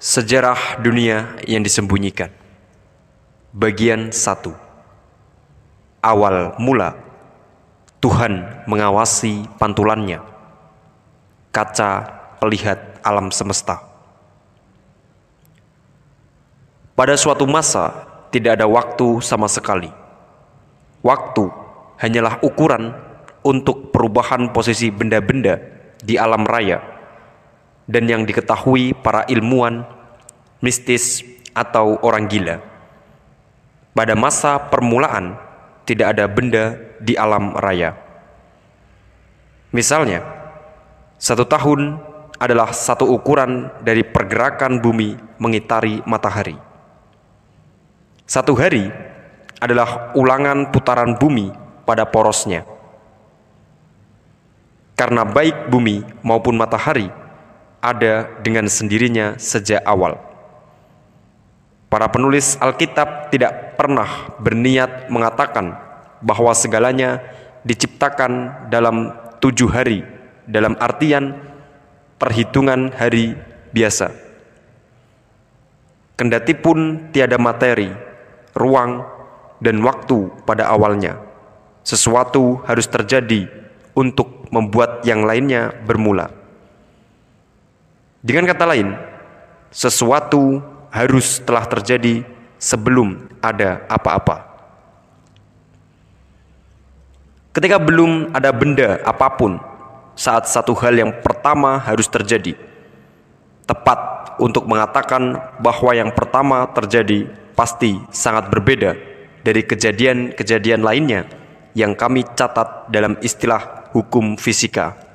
Sejarah dunia yang disembunyikan. Bagian 1. Awal mula Tuhan mengawasi pantulannya. Kaca pelihat alam semesta. Pada suatu masa tidak ada waktu sama sekali. Waktu hanyalah ukuran untuk perubahan posisi benda-benda di alam raya dan yang diketahui para ilmuwan, mistis, atau orang gila. Pada masa permulaan, tidak ada benda di alam raya. Misalnya, satu tahun adalah satu ukuran dari pergerakan bumi mengitari matahari. Satu hari adalah ulangan putaran bumi pada porosnya. Karena baik bumi maupun matahari ada dengan sendirinya sejak awal. Para penulis Alkitab tidak pernah berniat mengatakan bahwa segalanya diciptakan dalam tujuh hari, dalam artian perhitungan hari biasa. Kendati pun tiada materi, ruang, dan waktu pada awalnya. Sesuatu harus terjadi untuk membuat yang lainnya bermula. Dengan kata lain, sesuatu harus telah terjadi sebelum ada apa-apa. Ketika belum ada benda apapun, saat satu hal yang pertama harus terjadi, tepat untuk mengatakan bahwa yang pertama terjadi pasti sangat berbeda dari kejadian-kejadian lainnya yang kami catat dalam istilah hukum fisika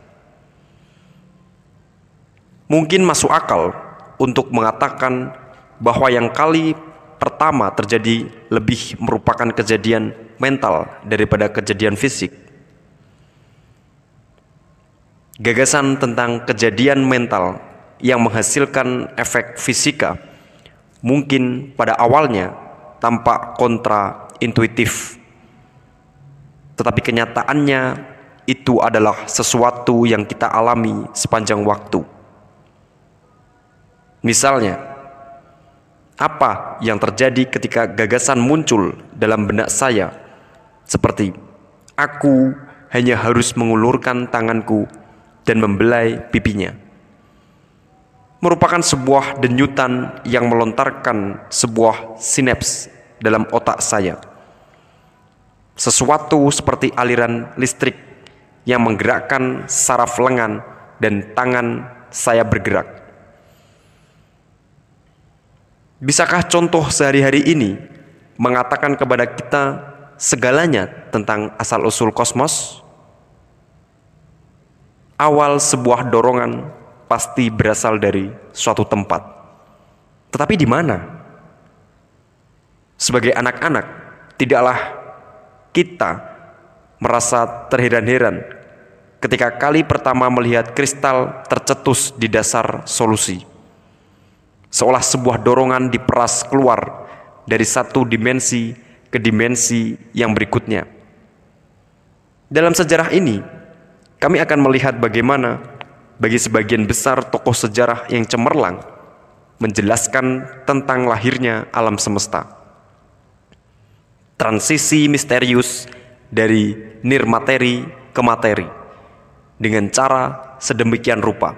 Mungkin masuk akal untuk mengatakan bahwa yang kali pertama terjadi lebih merupakan kejadian mental daripada kejadian fisik. Gagasan tentang kejadian mental yang menghasilkan efek fisika mungkin pada awalnya tampak kontra intuitif, tetapi kenyataannya itu adalah sesuatu yang kita alami sepanjang waktu. Misalnya, apa yang terjadi ketika gagasan muncul dalam benak saya seperti aku hanya harus mengulurkan tanganku dan membelai pipinya. Merupakan sebuah denyutan yang melontarkan sebuah sinaps dalam otak saya. Sesuatu seperti aliran listrik yang menggerakkan saraf lengan dan tangan saya bergerak. Bisakah contoh sehari-hari ini mengatakan kepada kita segalanya tentang asal-usul kosmos? Awal sebuah dorongan pasti berasal dari suatu tempat. Tetapi di mana? Sebagai anak-anak, tidaklah kita merasa terheran-heran ketika kali pertama melihat kristal tercetus di dasar solusi seolah sebuah dorongan diperas keluar dari satu dimensi ke dimensi yang berikutnya. Dalam sejarah ini, kami akan melihat bagaimana bagi sebagian besar tokoh sejarah yang cemerlang menjelaskan tentang lahirnya alam semesta. Transisi misterius dari nirmateri ke materi dengan cara sedemikian rupa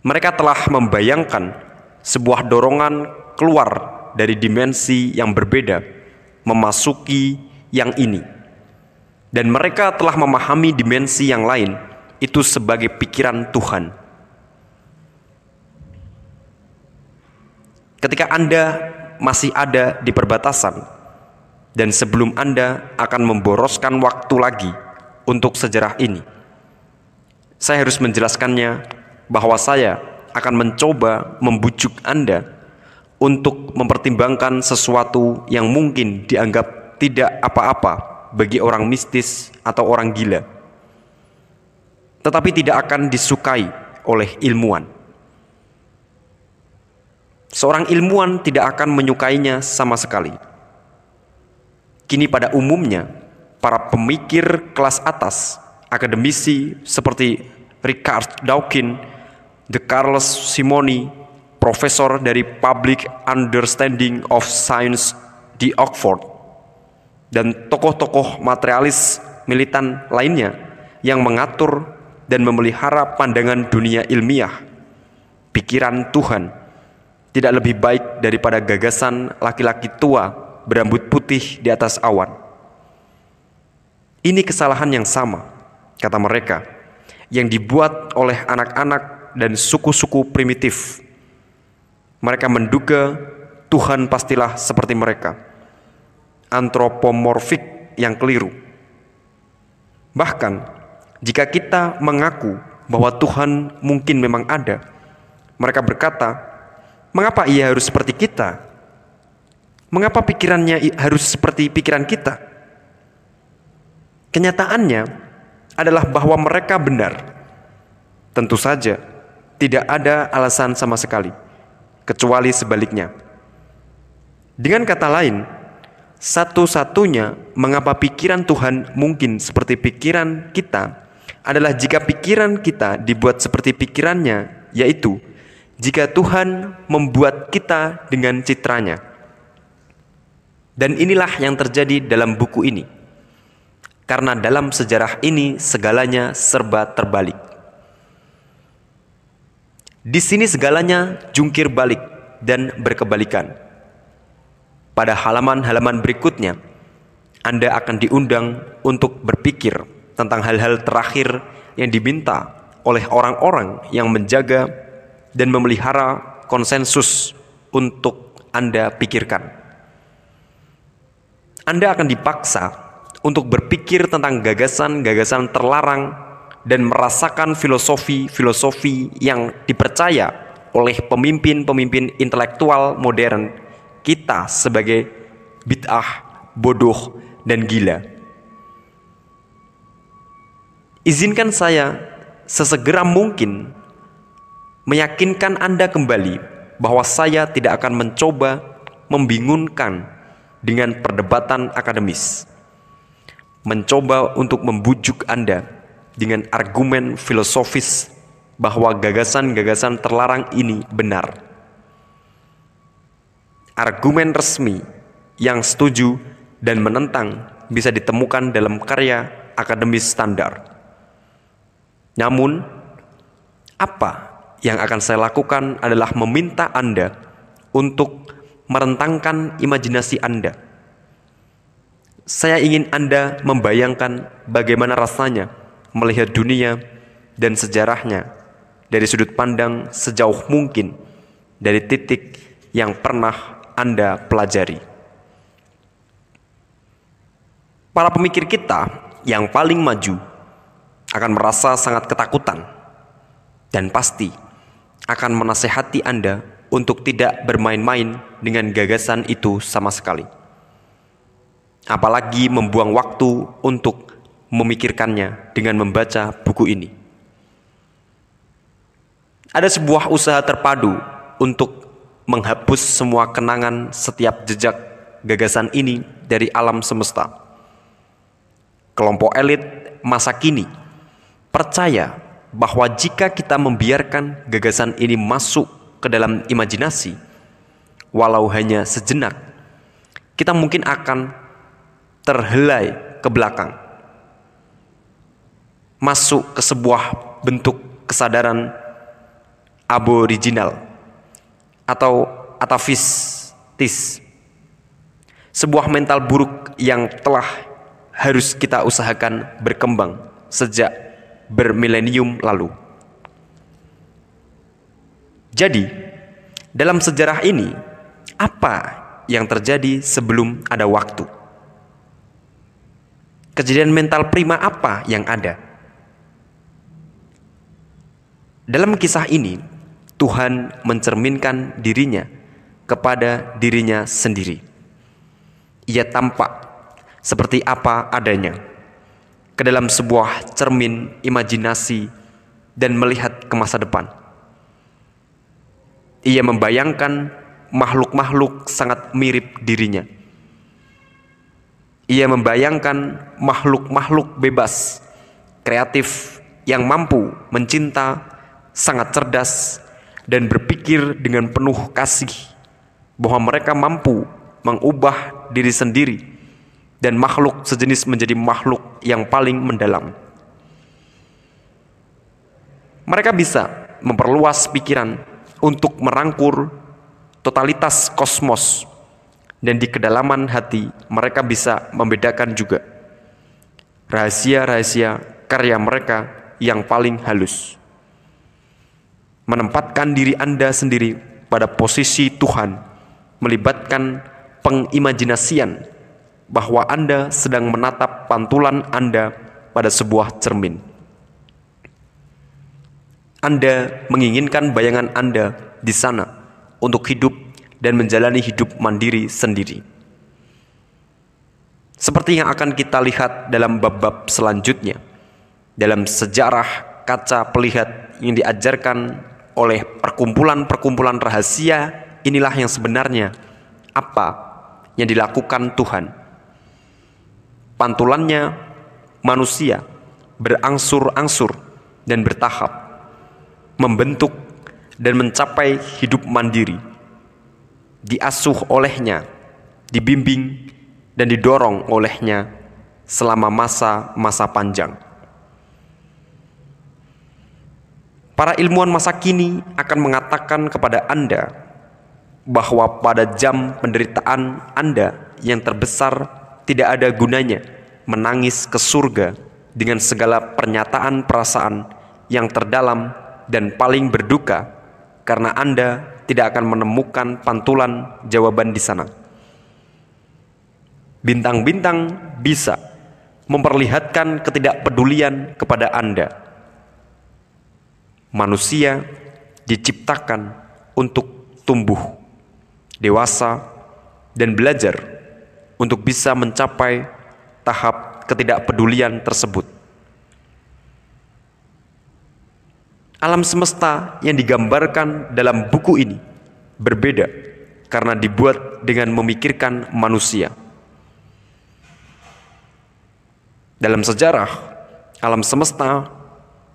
mereka telah membayangkan sebuah dorongan keluar dari dimensi yang berbeda, memasuki yang ini. Dan mereka telah memahami dimensi yang lain itu sebagai pikiran Tuhan. Ketika Anda masih ada di perbatasan dan sebelum Anda akan memboroskan waktu lagi untuk sejarah ini, saya harus menjelaskannya bahwa saya akan mencoba membujuk Anda untuk mempertimbangkan sesuatu yang mungkin dianggap tidak apa-apa bagi orang mistis atau orang gila, tetapi tidak akan disukai oleh ilmuwan. Seorang ilmuwan tidak akan menyukainya sama sekali. Kini, pada umumnya, para pemikir kelas atas, akademisi seperti Richard Dawkins The Carlos Simoni, profesor dari Public Understanding of Science di Oxford, dan tokoh-tokoh materialis militan lainnya yang mengatur dan memelihara pandangan dunia ilmiah, pikiran Tuhan, tidak lebih baik daripada gagasan laki-laki tua berambut putih di atas awan. Ini kesalahan yang sama, kata mereka, yang dibuat oleh anak-anak dan suku-suku primitif. Mereka menduga Tuhan pastilah seperti mereka. Antropomorfik yang keliru. Bahkan jika kita mengaku bahwa Tuhan mungkin memang ada, mereka berkata, "Mengapa ia harus seperti kita? Mengapa pikirannya harus seperti pikiran kita?" Kenyataannya adalah bahwa mereka benar. Tentu saja, tidak ada alasan sama sekali, kecuali sebaliknya. Dengan kata lain, satu-satunya mengapa pikiran Tuhan mungkin seperti pikiran kita adalah jika pikiran kita dibuat seperti pikirannya, yaitu jika Tuhan membuat kita dengan citranya. Dan inilah yang terjadi dalam buku ini. Karena dalam sejarah ini segalanya serba terbalik. Di sini segalanya jungkir balik dan berkebalikan. Pada halaman-halaman berikutnya, Anda akan diundang untuk berpikir tentang hal-hal terakhir yang diminta oleh orang-orang yang menjaga dan memelihara konsensus untuk Anda pikirkan. Anda akan dipaksa untuk berpikir tentang gagasan-gagasan terlarang dan merasakan filosofi-filosofi yang dipercaya oleh pemimpin-pemimpin intelektual modern kita sebagai bid'ah, bodoh, dan gila. Izinkan saya sesegera mungkin meyakinkan Anda kembali bahwa saya tidak akan mencoba membingungkan dengan perdebatan akademis mencoba untuk membujuk Anda dengan argumen filosofis bahwa gagasan-gagasan terlarang ini benar. Argumen resmi yang setuju dan menentang bisa ditemukan dalam karya akademis standar. Namun, apa yang akan saya lakukan adalah meminta Anda untuk merentangkan imajinasi Anda. Saya ingin Anda membayangkan bagaimana rasanya melihat dunia dan sejarahnya dari sudut pandang sejauh mungkin dari titik yang pernah Anda pelajari. Para pemikir kita yang paling maju akan merasa sangat ketakutan dan pasti akan menasehati Anda untuk tidak bermain-main dengan gagasan itu sama sekali. Apalagi membuang waktu untuk memikirkannya dengan membaca buku ini. Ada sebuah usaha terpadu untuk menghapus semua kenangan setiap jejak gagasan ini dari alam semesta. Kelompok elit masa kini percaya bahwa jika kita membiarkan gagasan ini masuk ke dalam imajinasi, walau hanya sejenak, kita mungkin akan terhelai ke belakang masuk ke sebuah bentuk kesadaran aboriginal atau atavistis sebuah mental buruk yang telah harus kita usahakan berkembang sejak bermilenium lalu. Jadi, dalam sejarah ini, apa yang terjadi sebelum ada waktu? Kejadian mental prima apa yang ada? Dalam kisah ini, Tuhan mencerminkan dirinya kepada dirinya sendiri. Ia tampak seperti apa adanya ke dalam sebuah cermin imajinasi dan melihat ke masa depan. Ia membayangkan makhluk-makhluk sangat mirip dirinya. Ia membayangkan makhluk-makhluk bebas, kreatif, yang mampu mencinta sangat cerdas, dan berpikir dengan penuh kasih bahwa mereka mampu mengubah diri sendiri dan makhluk sejenis menjadi makhluk yang paling mendalam. Mereka bisa memperluas pikiran untuk merangkur totalitas kosmos dan di kedalaman hati mereka bisa membedakan juga rahasia-rahasia karya mereka yang paling halus menempatkan diri Anda sendiri pada posisi Tuhan, melibatkan pengimajinasian bahwa Anda sedang menatap pantulan Anda pada sebuah cermin. Anda menginginkan bayangan Anda di sana untuk hidup dan menjalani hidup mandiri sendiri. Seperti yang akan kita lihat dalam bab-bab selanjutnya, dalam sejarah kaca pelihat yang diajarkan oleh perkumpulan-perkumpulan rahasia, inilah yang sebenarnya apa yang dilakukan Tuhan. Pantulannya manusia berangsur-angsur dan bertahap membentuk dan mencapai hidup mandiri. Diasuh olehnya, dibimbing dan didorong olehnya selama masa-masa panjang. Para ilmuwan masa kini akan mengatakan kepada Anda bahwa pada jam penderitaan Anda yang terbesar tidak ada gunanya menangis ke surga dengan segala pernyataan perasaan yang terdalam dan paling berduka karena Anda tidak akan menemukan pantulan jawaban di sana. Bintang-bintang bisa memperlihatkan ketidakpedulian kepada Anda manusia diciptakan untuk tumbuh, dewasa, dan belajar untuk bisa mencapai tahap ketidakpedulian tersebut. Alam semesta yang digambarkan dalam buku ini berbeda karena dibuat dengan memikirkan manusia. Dalam sejarah, alam semesta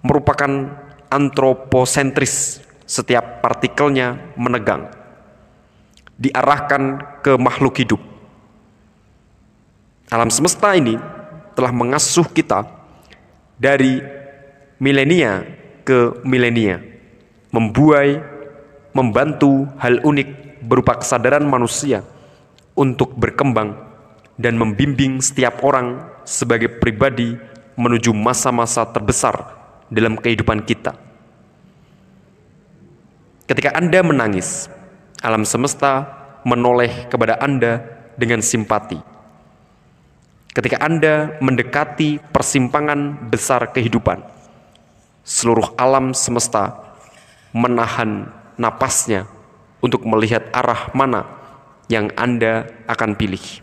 merupakan antroposentris. Setiap partikelnya menegang. Diarahkan ke makhluk hidup. Alam semesta ini telah mengasuh kita dari milenia ke milenia. Membuai, membantu hal unik berupa kesadaran manusia untuk berkembang dan membimbing setiap orang sebagai pribadi menuju masa-masa terbesar dalam kehidupan kita. Ketika Anda menangis, alam semesta menoleh kepada Anda dengan simpati. Ketika Anda mendekati persimpangan besar kehidupan, seluruh alam semesta menahan napasnya untuk melihat arah mana yang Anda akan pilih.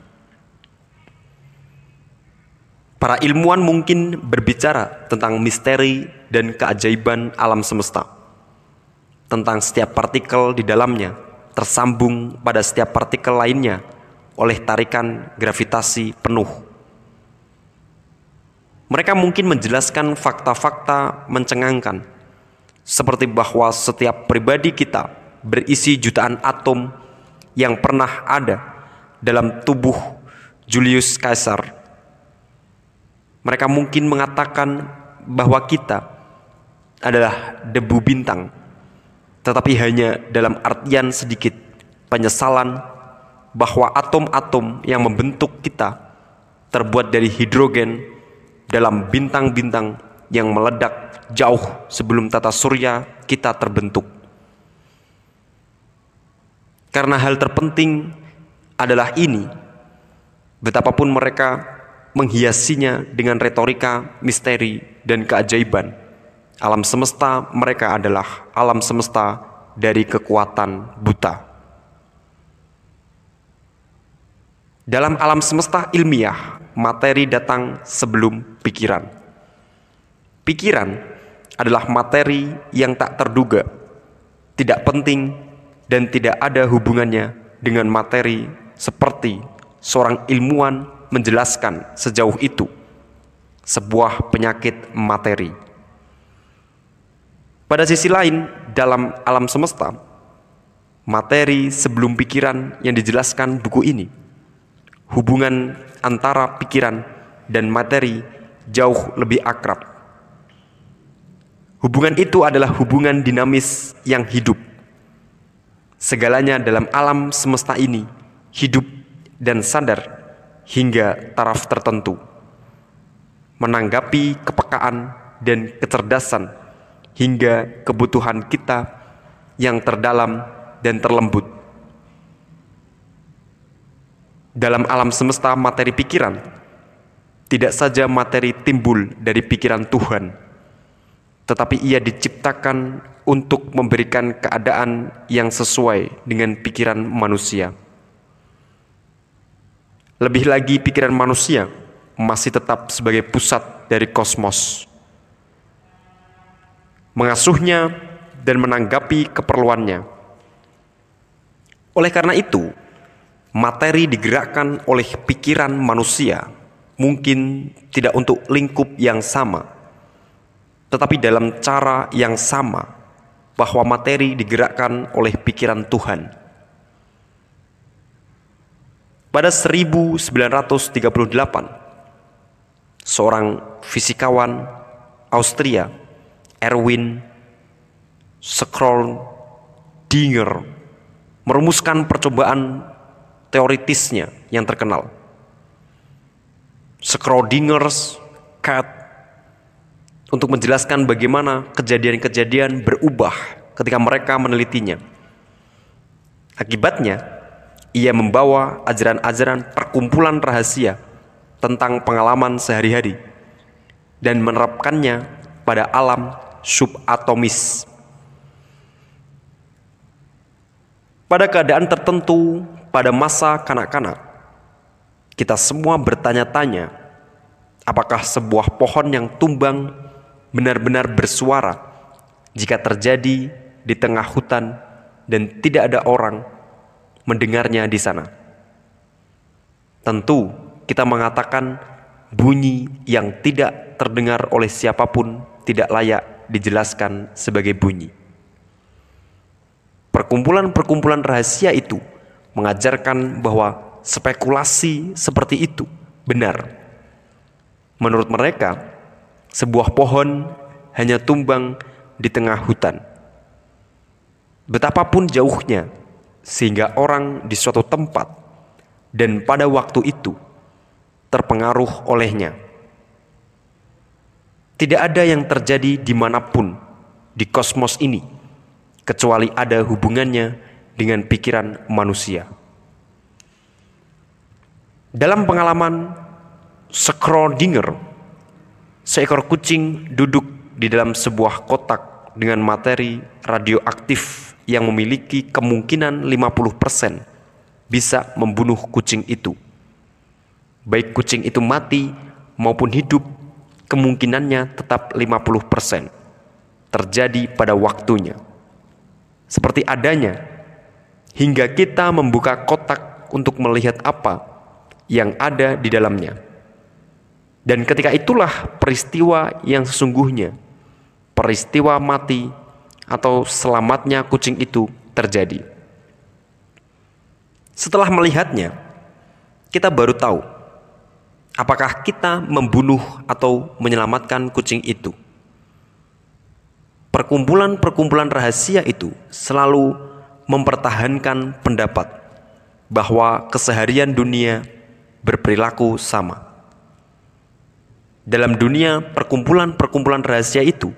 Para ilmuwan mungkin berbicara tentang misteri dan keajaiban alam semesta tentang setiap partikel di dalamnya tersambung pada setiap partikel lainnya oleh tarikan gravitasi penuh. Mereka mungkin menjelaskan fakta-fakta mencengangkan, seperti bahwa setiap pribadi kita berisi jutaan atom yang pernah ada dalam tubuh Julius Caesar. Mereka mungkin mengatakan bahwa kita adalah debu bintang tetapi hanya dalam artian sedikit penyesalan bahwa atom-atom yang membentuk kita terbuat dari hidrogen dalam bintang-bintang yang meledak jauh sebelum tata surya kita terbentuk. Karena hal terpenting adalah ini, betapapun mereka menghiasinya dengan retorika, misteri, dan keajaiban alam semesta, mereka adalah alam semesta dari kekuatan buta. Dalam alam semesta ilmiah, materi datang sebelum pikiran. Pikiran adalah materi yang tak terduga, tidak penting, dan tidak ada hubungannya dengan materi seperti seorang ilmuwan menjelaskan sejauh itu sebuah penyakit materi pada sisi lain, dalam alam semesta, materi sebelum pikiran yang dijelaskan buku ini, hubungan antara pikiran dan materi jauh lebih akrab. Hubungan itu adalah hubungan dinamis yang hidup. Segalanya dalam alam semesta ini hidup dan sadar hingga taraf tertentu. Menanggapi kepekaan dan kecerdasan hingga kebutuhan kita yang terdalam dan terlembut. Dalam alam semesta materi pikiran, tidak saja materi timbul dari pikiran Tuhan, tetapi ia diciptakan untuk memberikan keadaan yang sesuai dengan pikiran manusia. Lebih lagi pikiran manusia masih tetap sebagai pusat dari kosmos mengasuhnya, dan menanggapi keperluannya. Oleh karena itu, materi digerakkan oleh pikiran manusia, mungkin tidak untuk lingkup yang sama, tetapi dalam cara yang sama, bahwa materi digerakkan oleh pikiran Tuhan. Pada 1938, seorang fisikawan Austria Erwin Scroll Dinger merumuskan percobaan teoritisnya yang terkenal. Schrödinger's cat untuk menjelaskan bagaimana kejadian-kejadian berubah ketika mereka menelitinya. Akibatnya, ia membawa ajaran-ajaran perkumpulan rahasia tentang pengalaman sehari-hari dan menerapkannya pada alam subatomis. Pada keadaan tertentu, pada masa kanak-kanak, kita semua bertanya-tanya, apakah sebuah pohon yang tumbang benar-benar bersuara jika terjadi di tengah hutan dan tidak ada orang mendengarnya di sana? Tentu, kita mengatakan bunyi yang tidak terdengar oleh siapapun tidak layak dijelaskan sebagai bunyi. Perkumpulan-perkumpulan rahasia itu mengajarkan bahwa spekulasi seperti itu benar. Menurut mereka, sebuah pohon hanya tumbang di tengah hutan. Betapapun jauhnya, sehingga orang di suatu tempat dan pada waktu itu terpengaruh olehnya tidak ada yang terjadi dimanapun di kosmos ini, kecuali ada hubungannya dengan pikiran manusia. Dalam pengalaman Schrödinger, seekor kucing duduk di dalam sebuah kotak dengan materi radioaktif yang memiliki kemungkinan 50% bisa membunuh kucing itu. Baik kucing itu mati maupun hidup kemungkinannya tetap 50% terjadi pada waktunya. Seperti adanya, hingga kita membuka kotak untuk melihat apa yang ada di dalamnya. Dan ketika itulah peristiwa yang sesungguhnya, peristiwa mati atau selamatnya kucing itu terjadi. Setelah melihatnya, kita baru tahu Apakah kita membunuh atau menyelamatkan kucing itu? Perkumpulan-perkumpulan rahasia itu selalu mempertahankan pendapat bahwa keseharian dunia berperilaku sama. Dalam dunia perkumpulan-perkumpulan rahasia itu,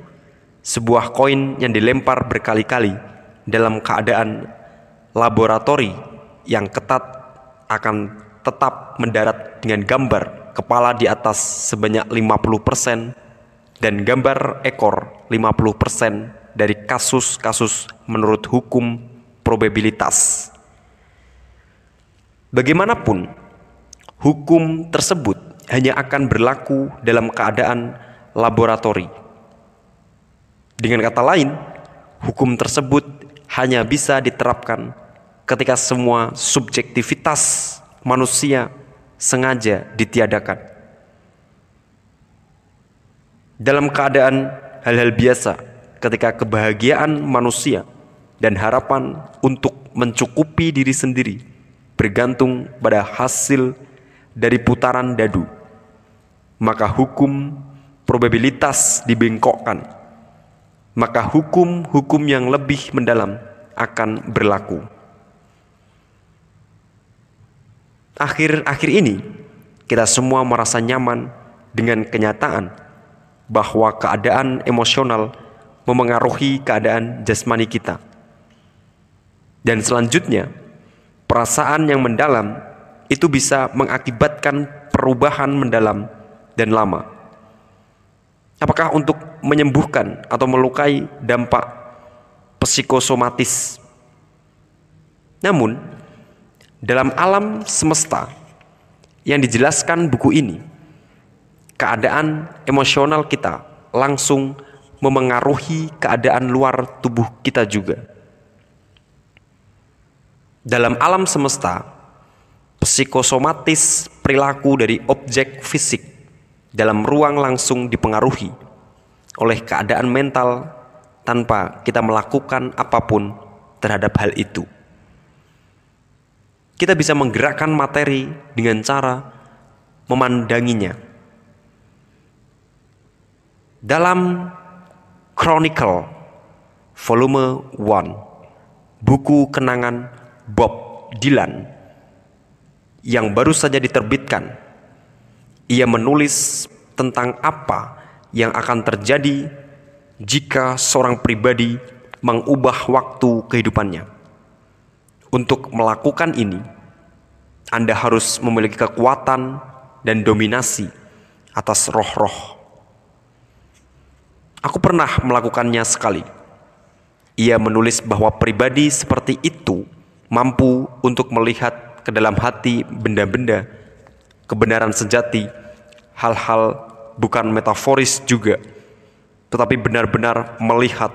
sebuah koin yang dilempar berkali-kali dalam keadaan laboratori yang ketat akan tetap mendarat dengan gambar kepala di atas sebanyak 50% dan gambar ekor 50% dari kasus-kasus menurut hukum probabilitas. Bagaimanapun, hukum tersebut hanya akan berlaku dalam keadaan laboratori. Dengan kata lain, hukum tersebut hanya bisa diterapkan ketika semua subjektivitas manusia sengaja ditiadakan. Dalam keadaan hal-hal biasa, ketika kebahagiaan manusia dan harapan untuk mencukupi diri sendiri bergantung pada hasil dari putaran dadu, maka hukum probabilitas dibengkokkan, maka hukum-hukum yang lebih mendalam akan berlaku. akhir-akhir ini kita semua merasa nyaman dengan kenyataan bahwa keadaan emosional memengaruhi keadaan jasmani kita. Dan selanjutnya, perasaan yang mendalam itu bisa mengakibatkan perubahan mendalam dan lama. Apakah untuk menyembuhkan atau melukai dampak psikosomatis? Namun, dalam alam semesta yang dijelaskan buku ini, keadaan emosional kita langsung memengaruhi keadaan luar tubuh kita juga. Dalam alam semesta, psikosomatis perilaku dari objek fisik dalam ruang langsung dipengaruhi oleh keadaan mental tanpa kita melakukan apapun terhadap hal itu kita bisa menggerakkan materi dengan cara memandanginya. Dalam Chronicle volume 1 buku kenangan Bob Dylan yang baru saja diterbitkan ia menulis tentang apa yang akan terjadi jika seorang pribadi mengubah waktu kehidupannya. Untuk melakukan ini, anda harus memiliki kekuatan dan dominasi atas roh-roh. Aku pernah melakukannya sekali. Ia menulis bahwa pribadi seperti itu mampu untuk melihat ke dalam hati benda-benda, kebenaran sejati, hal-hal bukan metaforis juga, tetapi benar-benar melihat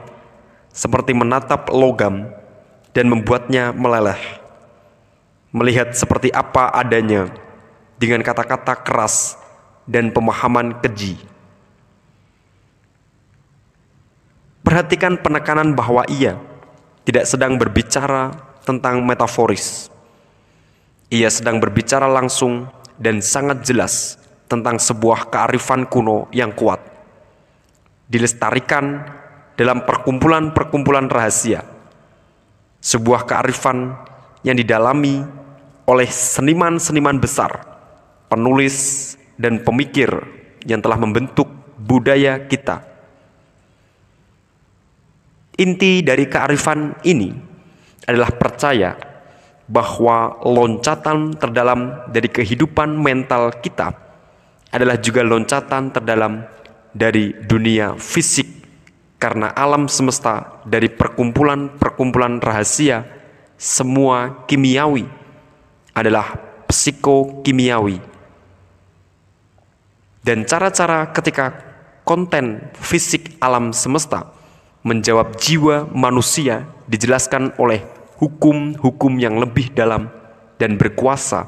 seperti menatap logam dan membuatnya meleleh melihat seperti apa adanya dengan kata-kata keras dan pemahaman keji. Perhatikan penekanan bahwa ia tidak sedang berbicara tentang metaforis. Ia sedang berbicara langsung dan sangat jelas tentang sebuah kearifan kuno yang kuat. Dilestarikan dalam perkumpulan-perkumpulan rahasia. Sebuah kearifan yang didalami oleh seniman-seniman besar, penulis dan pemikir yang telah membentuk budaya kita. Inti dari kearifan ini adalah percaya bahwa loncatan terdalam dari kehidupan mental kita adalah juga loncatan terdalam dari dunia fisik karena alam semesta dari perkumpulan-perkumpulan rahasia semua kimiawi adalah psikokimiawi. Dan cara-cara ketika konten fisik alam semesta menjawab jiwa manusia dijelaskan oleh hukum-hukum yang lebih dalam dan berkuasa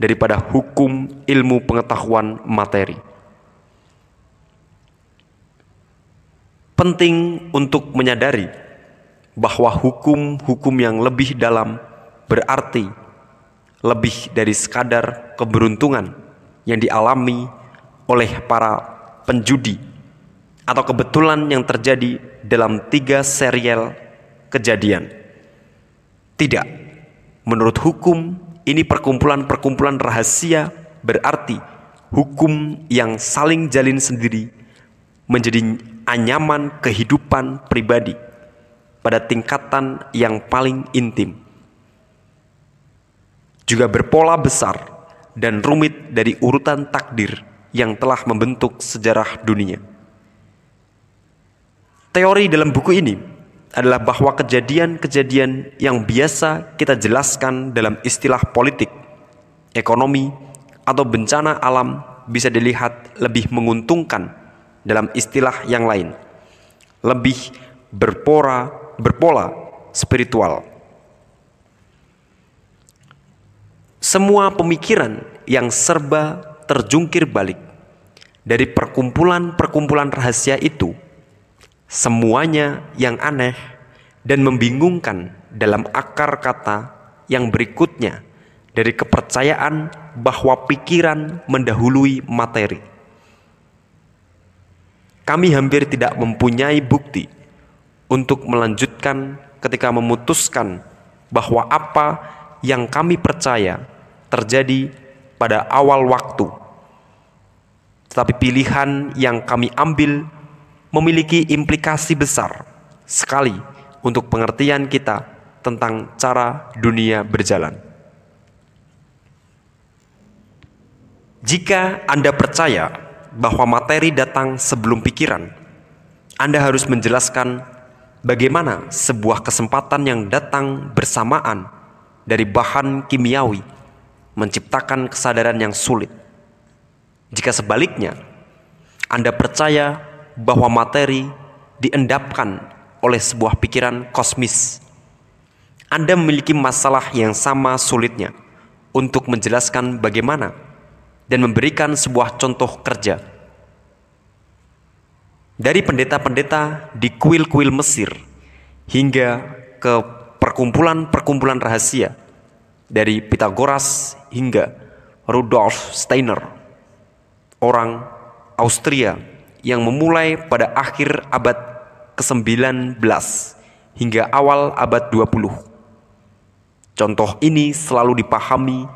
daripada hukum ilmu pengetahuan materi. Penting untuk menyadari bahwa hukum-hukum yang lebih dalam berarti lebih dari sekadar keberuntungan yang dialami oleh para penjudi atau kebetulan yang terjadi dalam tiga serial kejadian. Tidak, menurut hukum ini perkumpulan-perkumpulan rahasia berarti hukum yang saling jalin sendiri menjadi anyaman kehidupan pribadi pada tingkatan yang paling intim juga berpola besar dan rumit dari urutan takdir yang telah membentuk sejarah dunia. Teori dalam buku ini adalah bahwa kejadian-kejadian yang biasa kita jelaskan dalam istilah politik, ekonomi, atau bencana alam bisa dilihat lebih menguntungkan dalam istilah yang lain, lebih berpora, berpola spiritual. semua pemikiran yang serba terjungkir balik dari perkumpulan-perkumpulan rahasia itu, semuanya yang aneh dan membingungkan dalam akar kata yang berikutnya dari kepercayaan bahwa pikiran mendahului materi. Kami hampir tidak mempunyai bukti untuk melanjutkan ketika memutuskan bahwa apa yang kami percaya terjadi pada awal waktu. Tetapi pilihan yang kami ambil memiliki implikasi besar sekali untuk pengertian kita tentang cara dunia berjalan. Jika Anda percaya bahwa materi datang sebelum pikiran, Anda harus menjelaskan bagaimana sebuah kesempatan yang datang bersamaan dari bahan kimiawi menciptakan kesadaran yang sulit. Jika sebaliknya, Anda percaya bahwa materi diendapkan oleh sebuah pikiran kosmis, Anda memiliki masalah yang sama sulitnya untuk menjelaskan bagaimana dan memberikan sebuah contoh kerja. Dari pendeta-pendeta di kuil-kuil Mesir hingga ke perkumpulan-perkumpulan rahasia dari Pitagoras hingga Rudolf Steiner, orang Austria yang memulai pada akhir abad ke-19 hingga awal abad 20. Contoh ini selalu dipahami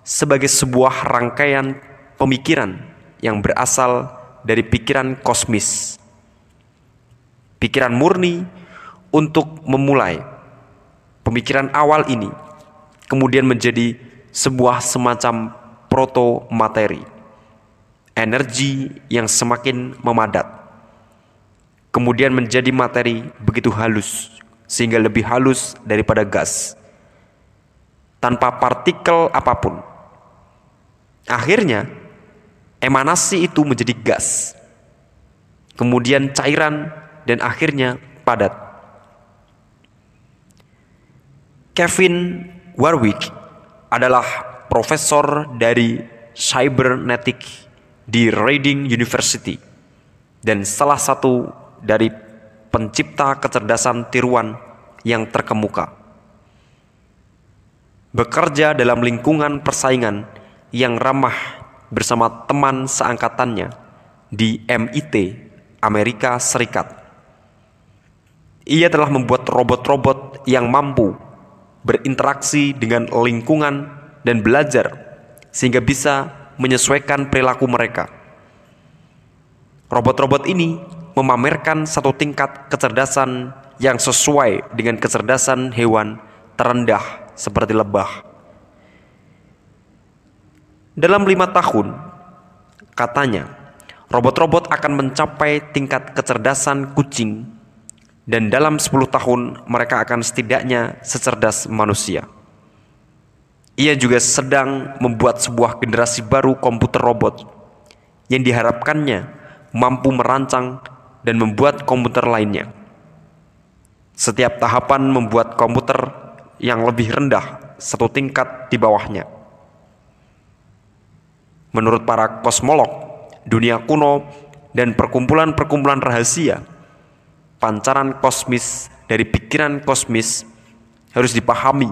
sebagai sebuah rangkaian pemikiran yang berasal dari pikiran kosmis. Pikiran murni untuk memulai pemikiran awal ini kemudian menjadi sebuah semacam proto materi. Energi yang semakin memadat. Kemudian menjadi materi begitu halus sehingga lebih halus daripada gas. Tanpa partikel apapun. Akhirnya emanasi itu menjadi gas. Kemudian cairan dan akhirnya padat. Kevin Warwick adalah profesor dari cybernetik di Reading University dan salah satu dari pencipta kecerdasan tiruan yang terkemuka. Bekerja dalam lingkungan persaingan yang ramah bersama teman seangkatannya di MIT, Amerika Serikat. Ia telah membuat robot-robot yang mampu berinteraksi dengan lingkungan dan belajar sehingga bisa menyesuaikan perilaku mereka. Robot-robot ini memamerkan satu tingkat kecerdasan yang sesuai dengan kecerdasan hewan terendah seperti lebah. Dalam lima tahun, katanya, robot-robot akan mencapai tingkat kecerdasan kucing dan dalam 10 tahun mereka akan setidaknya secerdas manusia. Ia juga sedang membuat sebuah generasi baru komputer robot yang diharapkannya mampu merancang dan membuat komputer lainnya. Setiap tahapan membuat komputer yang lebih rendah satu tingkat di bawahnya. Menurut para kosmolog, dunia kuno dan perkumpulan-perkumpulan rahasia pancaran kosmis dari pikiran kosmis harus dipahami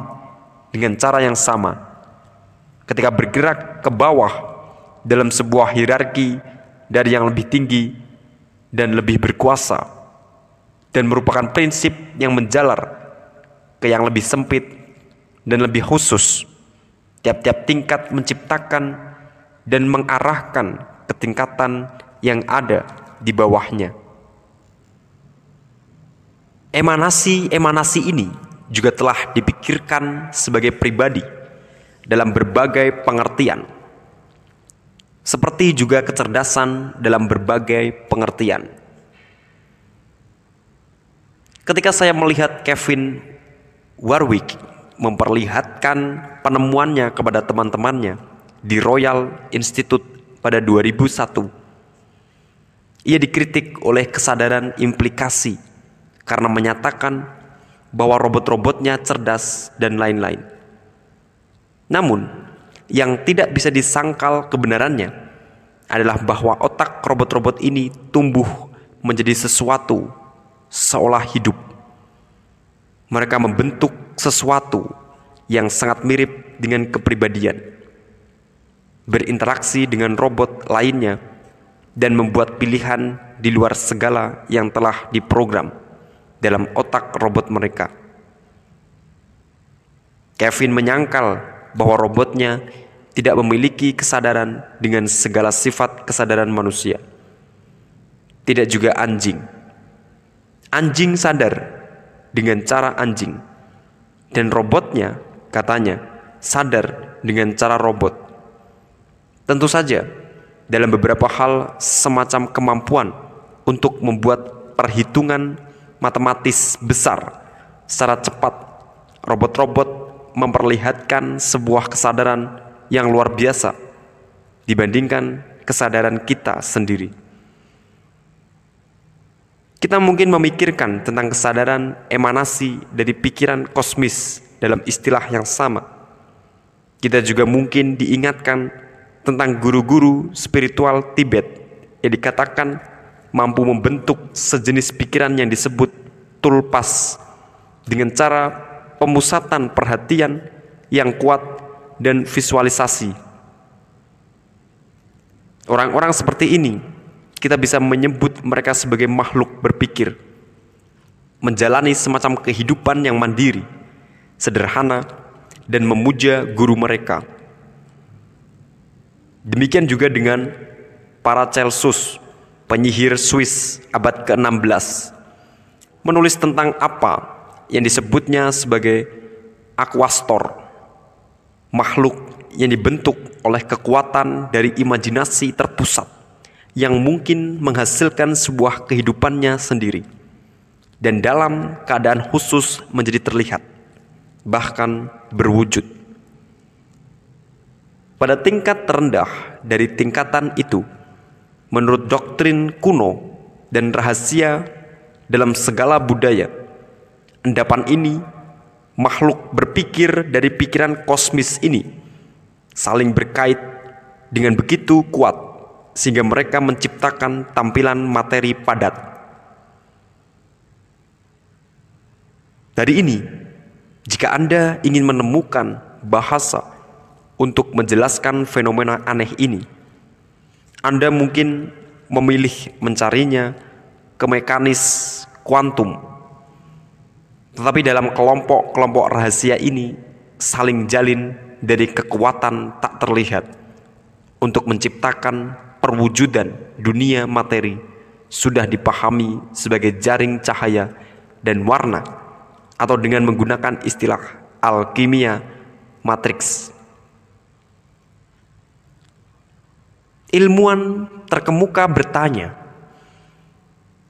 dengan cara yang sama. Ketika bergerak ke bawah dalam sebuah hierarki dari yang lebih tinggi dan lebih berkuasa dan merupakan prinsip yang menjalar ke yang lebih sempit dan lebih khusus. Tiap-tiap tingkat menciptakan dan mengarahkan ketingkatan yang ada di bawahnya. Emanasi-emanasi ini juga telah dipikirkan sebagai pribadi dalam berbagai pengertian, seperti juga kecerdasan dalam berbagai pengertian. Ketika saya melihat Kevin Warwick memperlihatkan penemuannya kepada teman-temannya di Royal Institute pada 2001, ia dikritik oleh kesadaran implikasi karena menyatakan bahwa robot-robotnya cerdas dan lain-lain. Namun, yang tidak bisa disangkal kebenarannya adalah bahwa otak robot-robot ini tumbuh menjadi sesuatu seolah hidup. Mereka membentuk sesuatu yang sangat mirip dengan kepribadian, berinteraksi dengan robot lainnya, dan membuat pilihan di luar segala yang telah diprogram dalam otak robot mereka. Kevin menyangkal bahwa robotnya tidak memiliki kesadaran dengan segala sifat kesadaran manusia. Tidak juga anjing. Anjing sadar dengan cara anjing. Dan robotnya, katanya, sadar dengan cara robot. Tentu saja, dalam beberapa hal semacam kemampuan untuk membuat perhitungan matematis besar. Secara cepat, robot-robot memperlihatkan sebuah kesadaran yang luar biasa dibandingkan kesadaran kita sendiri. Kita mungkin memikirkan tentang kesadaran emanasi dari pikiran kosmis dalam istilah yang sama. Kita juga mungkin diingatkan tentang guru-guru spiritual Tibet yang dikatakan mampu membentuk sejenis pikiran yang disebut tulpas dengan cara pemusatan perhatian yang kuat dan visualisasi. Orang-orang seperti ini kita bisa menyebut mereka sebagai makhluk berpikir, menjalani semacam kehidupan yang mandiri, sederhana, dan memuja guru mereka. Demikian juga dengan para Celsus penyihir Swiss abad ke-16, menulis tentang apa yang disebutnya sebagai aquastor, makhluk yang dibentuk oleh kekuatan dari imajinasi terpusat yang mungkin menghasilkan sebuah kehidupannya sendiri dan dalam keadaan khusus menjadi terlihat, bahkan berwujud. Pada tingkat terendah dari tingkatan itu, menurut doktrin kuno dan rahasia dalam segala budaya. Endapan ini, makhluk berpikir dari pikiran kosmis ini saling berkait dengan begitu kuat sehingga mereka menciptakan tampilan materi padat. Dari ini, jika Anda ingin menemukan bahasa untuk menjelaskan fenomena aneh ini, anda mungkin memilih mencarinya ke mekanis kuantum. Tetapi dalam kelompok-kelompok rahasia ini saling jalin dari kekuatan tak terlihat untuk menciptakan perwujudan dunia materi sudah dipahami sebagai jaring cahaya dan warna atau dengan menggunakan istilah alkimia matriks Ilmuwan terkemuka bertanya,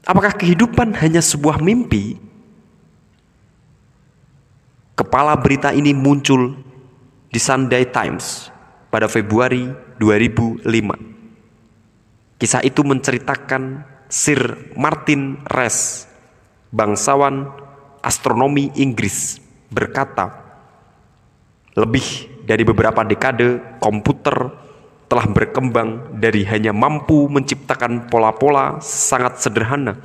apakah kehidupan hanya sebuah mimpi? Kepala berita ini muncul di Sunday Times pada Februari 2005. Kisah itu menceritakan Sir Martin Rees, bangsawan astronomi Inggris, berkata, lebih dari beberapa dekade komputer telah berkembang dari hanya mampu menciptakan pola-pola sangat sederhana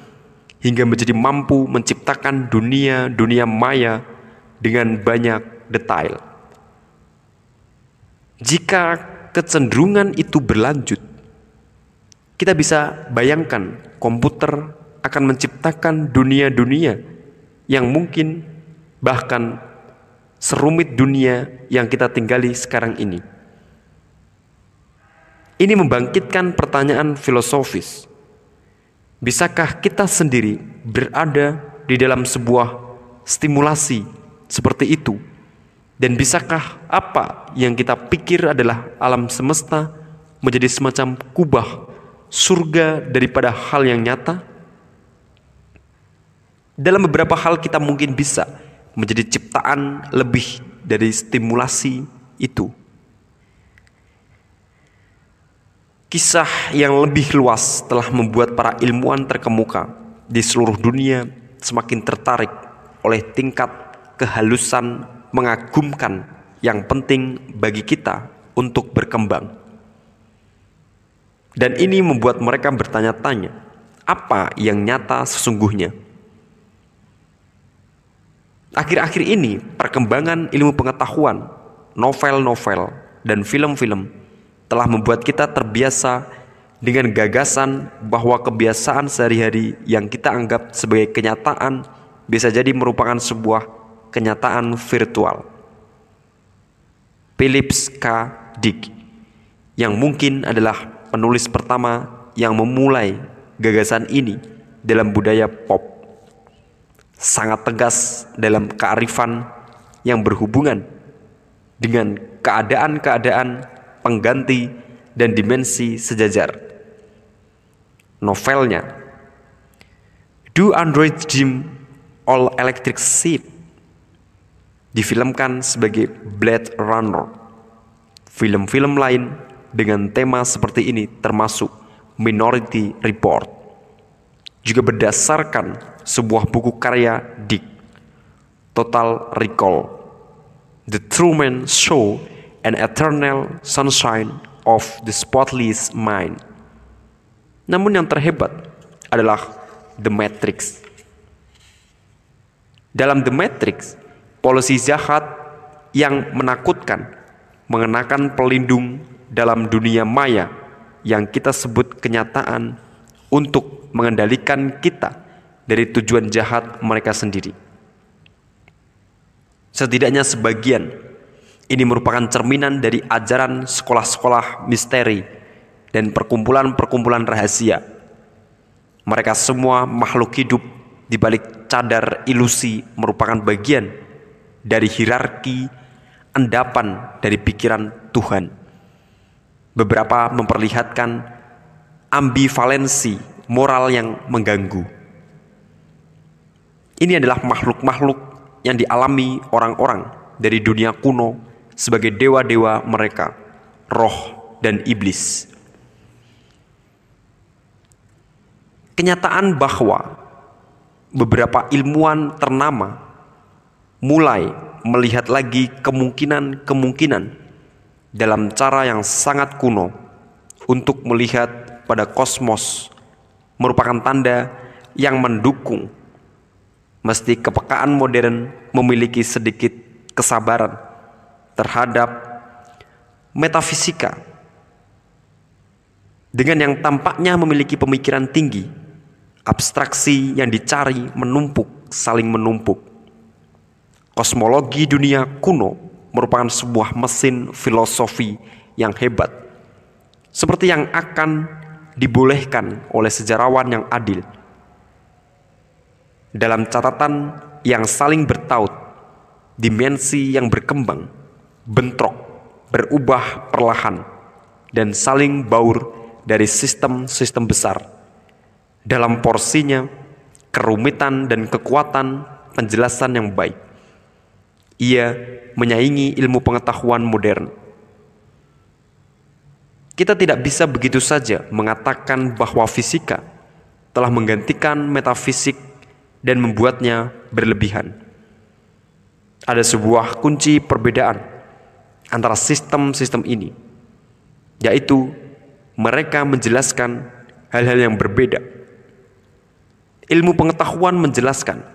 hingga menjadi mampu menciptakan dunia-dunia maya dengan banyak detail. Jika kecenderungan itu berlanjut, kita bisa bayangkan komputer akan menciptakan dunia-dunia yang mungkin bahkan serumit dunia yang kita tinggali sekarang ini. Ini membangkitkan pertanyaan filosofis. Bisakah kita sendiri berada di dalam sebuah stimulasi seperti itu? Dan bisakah apa yang kita pikir adalah alam semesta menjadi semacam kubah surga daripada hal yang nyata? Dalam beberapa hal kita mungkin bisa menjadi ciptaan lebih dari stimulasi itu. Kisah yang lebih luas telah membuat para ilmuwan terkemuka di seluruh dunia semakin tertarik oleh tingkat kehalusan mengagumkan yang penting bagi kita untuk berkembang. Dan ini membuat mereka bertanya-tanya, apa yang nyata sesungguhnya? Akhir-akhir ini, perkembangan ilmu pengetahuan, novel-novel, dan film-film telah membuat kita terbiasa dengan gagasan bahwa kebiasaan sehari-hari yang kita anggap sebagai kenyataan bisa jadi merupakan sebuah kenyataan virtual. Philips K. Dick yang mungkin adalah penulis pertama yang memulai gagasan ini dalam budaya pop. Sangat tegas dalam kearifan yang berhubungan dengan keadaan-keadaan pengganti, dan dimensi sejajar. Novelnya Do Android Jim All Electric Seat difilmkan sebagai Blade Runner. Film-film lain dengan tema seperti ini termasuk Minority Report. Juga berdasarkan sebuah buku karya Dick, Total Recall. The Truman Show An eternal sunshine of the spotless mind. Namun yang terhebat adalah The Matrix. Dalam The Matrix, polisi jahat yang menakutkan mengenakan pelindung dalam dunia maya yang kita sebut kenyataan untuk mengendalikan kita dari tujuan jahat mereka sendiri. Setidaknya sebagian ini merupakan cerminan dari ajaran sekolah-sekolah misteri dan perkumpulan-perkumpulan rahasia. Mereka semua makhluk hidup di balik cadar ilusi merupakan bagian dari hierarki endapan dari pikiran Tuhan. Beberapa memperlihatkan ambivalensi moral yang mengganggu. Ini adalah makhluk-makhluk yang dialami orang-orang dari dunia kuno sebagai dewa-dewa mereka, roh dan iblis. Kenyataan bahwa beberapa ilmuwan ternama mulai melihat lagi kemungkinan-kemungkinan dalam cara yang sangat kuno untuk melihat pada kosmos merupakan tanda yang mendukung mesti kepekaan modern memiliki sedikit kesabaran terhadap metafisika dengan yang tampaknya memiliki pemikiran tinggi, abstraksi yang dicari menumpuk, saling menumpuk. Kosmologi dunia kuno merupakan sebuah mesin filosofi yang hebat, seperti yang akan dibolehkan oleh sejarawan yang adil. Dalam catatan yang saling bertaut, dimensi yang berkembang, bentrok, berubah perlahan, dan saling baur dari sistem-sistem besar. Dalam porsinya, kerumitan dan kekuatan penjelasan yang baik. Ia menyaingi ilmu pengetahuan modern. Kita tidak bisa begitu saja mengatakan bahwa fisika telah menggantikan metafisik dan membuatnya berlebihan. Ada sebuah kunci perbedaan antara sistem-sistem ini, yaitu mereka menjelaskan hal-hal yang berbeda. Ilmu pengetahuan menjelaskan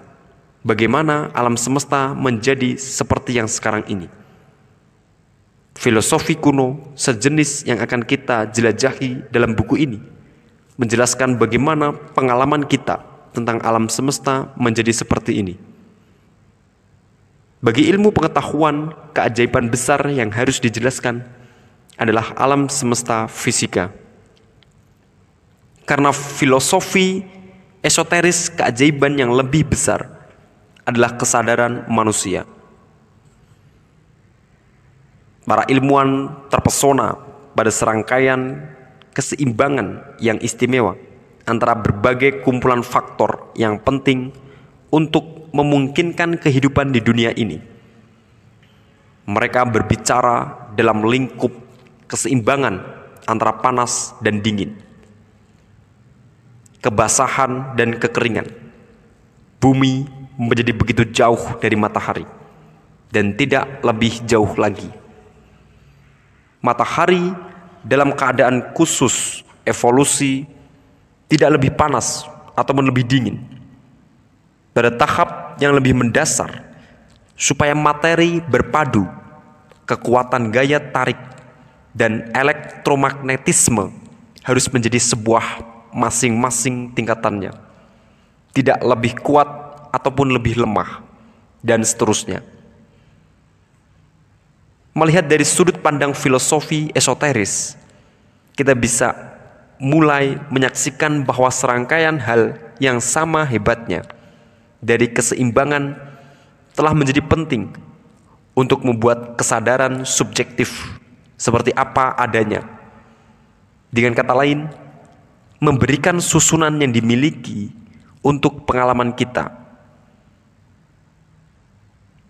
bagaimana alam semesta menjadi seperti yang sekarang ini. Filosofi kuno sejenis yang akan kita jelajahi dalam buku ini menjelaskan bagaimana pengalaman kita tentang alam semesta menjadi seperti ini. Bagi ilmu pengetahuan, keajaiban besar yang harus dijelaskan adalah alam semesta fisika. Karena filosofi esoteris keajaiban yang lebih besar adalah kesadaran manusia. Para ilmuwan terpesona pada serangkaian keseimbangan yang istimewa antara berbagai kumpulan faktor yang penting untuk memungkinkan kehidupan di dunia ini. Mereka berbicara dalam lingkup keseimbangan antara panas dan dingin, kebasahan dan kekeringan. Bumi menjadi begitu jauh dari matahari dan tidak lebih jauh lagi. Matahari dalam keadaan khusus evolusi tidak lebih panas ataupun lebih dingin pada tahap yang lebih mendasar supaya materi berpadu, kekuatan gaya tarik dan elektromagnetisme harus menjadi sebuah masing-masing tingkatannya. Tidak lebih kuat ataupun lebih lemah dan seterusnya. Melihat dari sudut pandang filosofi esoteris, kita bisa mulai menyaksikan bahwa serangkaian hal yang sama hebatnya dari keseimbangan telah menjadi penting untuk membuat kesadaran subjektif seperti apa adanya. Dengan kata lain, memberikan susunan yang dimiliki untuk pengalaman kita.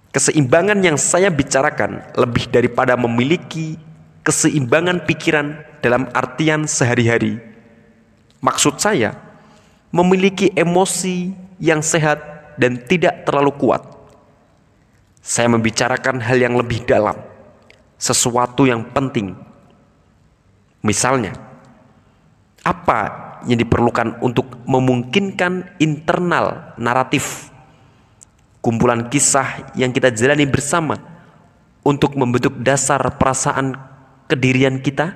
Keseimbangan yang saya bicarakan lebih daripada memiliki keseimbangan pikiran dalam artian sehari-hari. Maksud saya, memiliki emosi yang sehat dan tidak terlalu kuat. Saya membicarakan hal yang lebih dalam, sesuatu yang penting. Misalnya, apa yang diperlukan untuk memungkinkan internal naratif kumpulan kisah yang kita jalani bersama untuk membentuk dasar perasaan kedirian kita?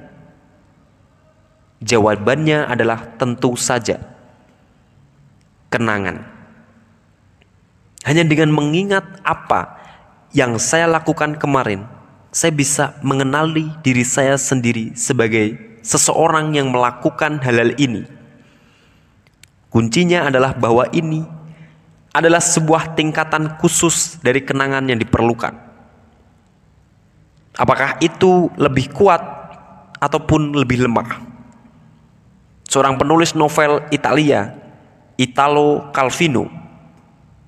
Jawabannya adalah tentu saja kenangan. Hanya dengan mengingat apa yang saya lakukan kemarin, saya bisa mengenali diri saya sendiri sebagai seseorang yang melakukan halal ini. Kuncinya adalah bahwa ini adalah sebuah tingkatan khusus dari kenangan yang diperlukan. Apakah itu lebih kuat ataupun lebih lemah? Seorang penulis novel Italia, Italo Calvino,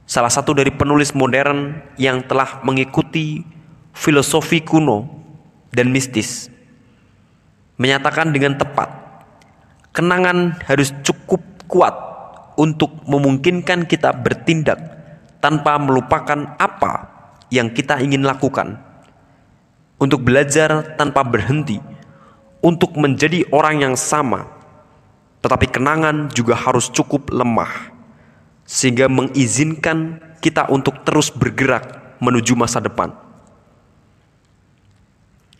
salah satu dari penulis modern yang telah mengikuti filosofi kuno dan mistis, menyatakan dengan tepat, kenangan harus cukup kuat untuk memungkinkan kita bertindak tanpa melupakan apa yang kita ingin lakukan, untuk belajar tanpa berhenti, untuk menjadi orang yang sama, tetapi kenangan juga harus cukup lemah sehingga mengizinkan kita untuk terus bergerak menuju masa depan.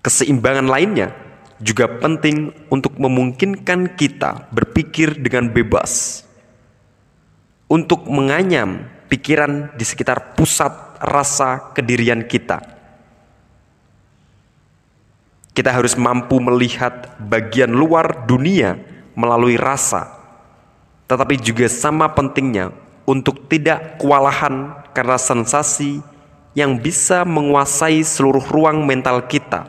Keseimbangan lainnya juga penting untuk memungkinkan kita berpikir dengan bebas, untuk menganyam pikiran di sekitar pusat rasa kedirian kita. Kita harus mampu melihat bagian luar dunia melalui rasa, tetapi juga sama pentingnya untuk tidak kewalahan karena sensasi yang bisa menguasai seluruh ruang mental kita.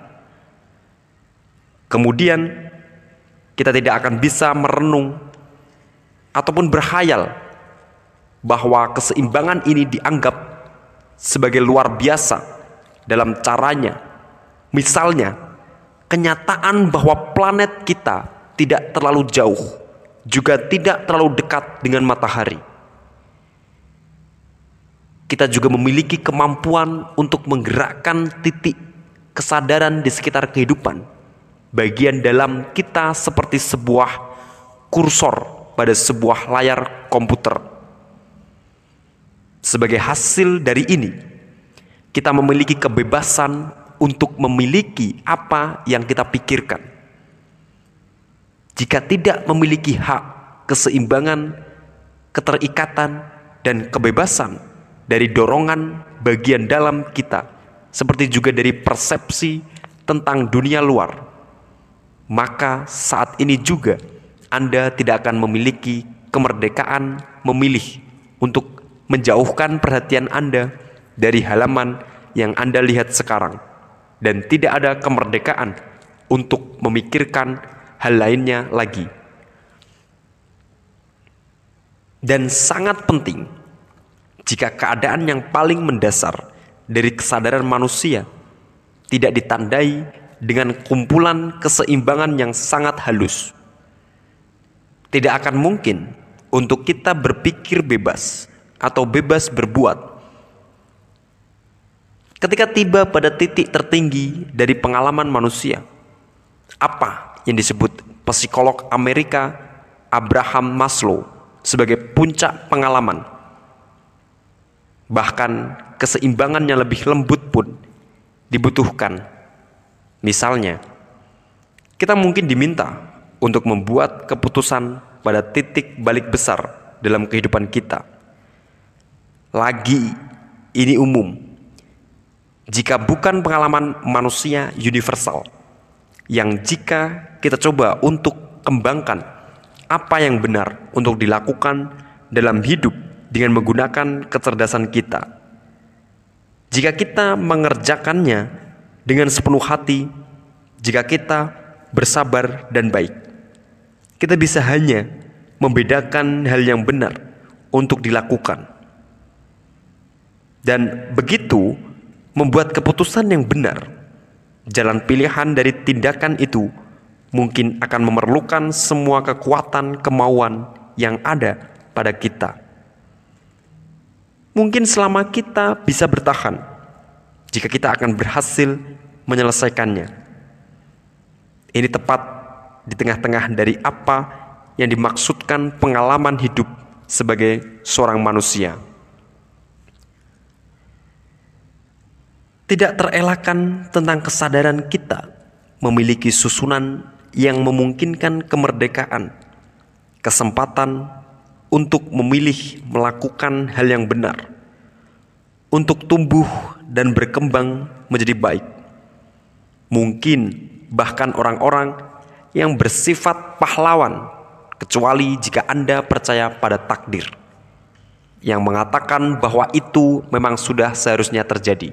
Kemudian, kita tidak akan bisa merenung ataupun berhayal bahwa keseimbangan ini dianggap sebagai luar biasa dalam caranya. Misalnya, kenyataan bahwa planet kita tidak terlalu jauh, juga tidak terlalu dekat dengan matahari. Kita juga memiliki kemampuan untuk menggerakkan titik kesadaran di sekitar kehidupan. Bagian dalam kita seperti sebuah kursor pada sebuah layar komputer. Sebagai hasil dari ini, kita memiliki kebebasan untuk memiliki apa yang kita pikirkan. Jika tidak memiliki hak, keseimbangan, keterikatan, dan kebebasan dari dorongan bagian dalam kita, seperti juga dari persepsi tentang dunia luar, maka saat ini juga Anda tidak akan memiliki kemerdekaan memilih untuk menjauhkan perhatian Anda dari halaman yang Anda lihat sekarang, dan tidak ada kemerdekaan untuk memikirkan hal lainnya lagi. Dan sangat penting jika keadaan yang paling mendasar dari kesadaran manusia tidak ditandai dengan kumpulan keseimbangan yang sangat halus. Tidak akan mungkin untuk kita berpikir bebas atau bebas berbuat. Ketika tiba pada titik tertinggi dari pengalaman manusia, apa yang disebut psikolog Amerika Abraham Maslow sebagai puncak pengalaman Bahkan keseimbangan yang lebih lembut pun dibutuhkan. Misalnya, kita mungkin diminta untuk membuat keputusan pada titik balik besar dalam kehidupan kita. Lagi ini umum. Jika bukan pengalaman manusia universal yang jika kita coba untuk kembangkan apa yang benar untuk dilakukan dalam hidup dengan menggunakan kecerdasan kita. Jika kita mengerjakannya dengan sepenuh hati, jika kita bersabar dan baik, kita bisa hanya membedakan hal yang benar untuk dilakukan. Dan begitu membuat keputusan yang benar, jalan pilihan dari tindakan itu mungkin akan memerlukan semua kekuatan kemauan yang ada pada kita mungkin selama kita bisa bertahan jika kita akan berhasil menyelesaikannya. Ini tepat di tengah-tengah dari apa yang dimaksudkan pengalaman hidup sebagai seorang manusia. Tidak terelakkan tentang kesadaran kita memiliki susunan yang memungkinkan kemerdekaan, kesempatan, untuk memilih melakukan hal yang benar, untuk tumbuh dan berkembang menjadi baik. Mungkin bahkan orang-orang yang bersifat pahlawan, kecuali jika Anda percaya pada takdir yang mengatakan bahwa itu memang sudah seharusnya terjadi.